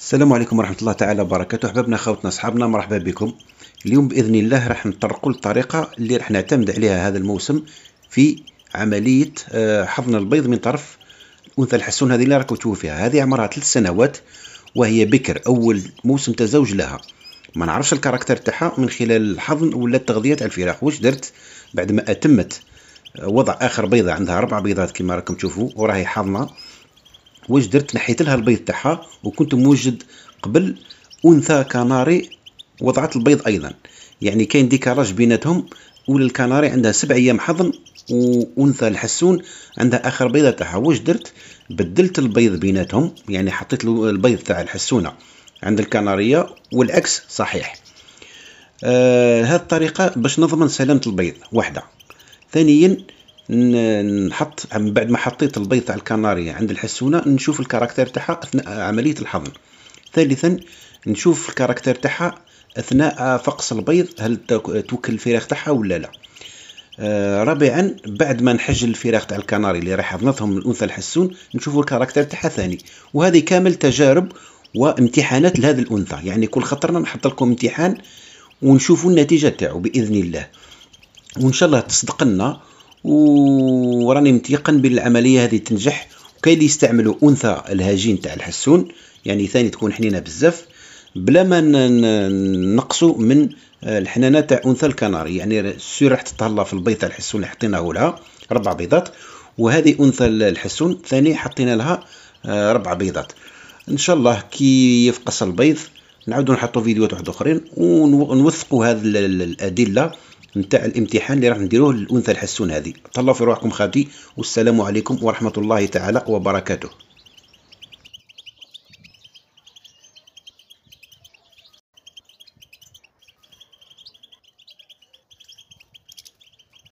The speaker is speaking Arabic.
السلام عليكم ورحمة الله تعالى وبركاته أحبابنا خوتنا أصحابنا مرحبا بكم اليوم بإذن الله راح نطرقوا الطريقة اللي راح نعتمد عليها هذا الموسم في عملية آه، حضن البيض من طرف أنثى الحسون هذه اللي راكم تشوفوا فيها هذه عمرها ثلاث سنوات وهي بكر أول موسم تزوج لها ما نعرفش الكاركتر تاعها من خلال الحضن ولا التغذية تاع الفراق واش درت بعد ما أتمت آه، وضع آخر بيضة عندها أربع بيضات كما راكم تشوفوا وراهي حاضنة واش درت نحيت لها البيض تاعها وكنت موجد قبل انثى كناري وضعت البيض ايضا يعني كاين ديكاراج بيناتهم ولا الكناري عندها سبع ايام حضن وانثى الحسون عندها اخر بيضه تاعها واش درت بدلت البيض بيناتهم يعني حطيت البيض تاع الحسونه عند الكناريه والعكس صحيح آه الطريقه باش نضمن سلامه البيض واحده ثانيا نحط من بعد ما حطيت البيض تاع الكناري عند الحسونة نشوف الكاركتير تاعها أثناء عملية الحضن ثالثا نشوف الكاركتير تاعها أثناء فقس البيض هل توكل الفراخ تاعها ولا لا آه، رابعا بعد ما نحجل الفراخ تاع الكناري اللي راح حضنتهم الانثى الحسون نشوف الكاركتير تاعها ثاني وهذه كامل تجارب وامتحانات لهذه الانثى يعني كل خطرنا نحط لكم امتحان ونشوفوا النتيجه تاعو باذن الله وان شاء الله تصدق لنا وراني متيقن بان العمليه هذه تنجح وكاين اللي يستعملوا انثى الهجين تاع الحسون يعني ثاني تكون حنينه بزاف بلا ما نقصوا من آه، الحنانه تاع انثى الكناري يعني سير راح تتهلا في البيض تاع الحسون اللي حطيناه لها ربع بيضات وهذه انثى الحسون ثاني حطينا لها آه، ربع بيضات ان شاء الله كي يفقس البيض نعاودو نحطو فيديوهات واحد اخرين ونوثقوا هذه الادله نتاع الامتحان اللي راح نديروه للانثى الحسون هذه طلعوا في روحكم خابتي والسلام عليكم ورحمه الله تعالى وبركاته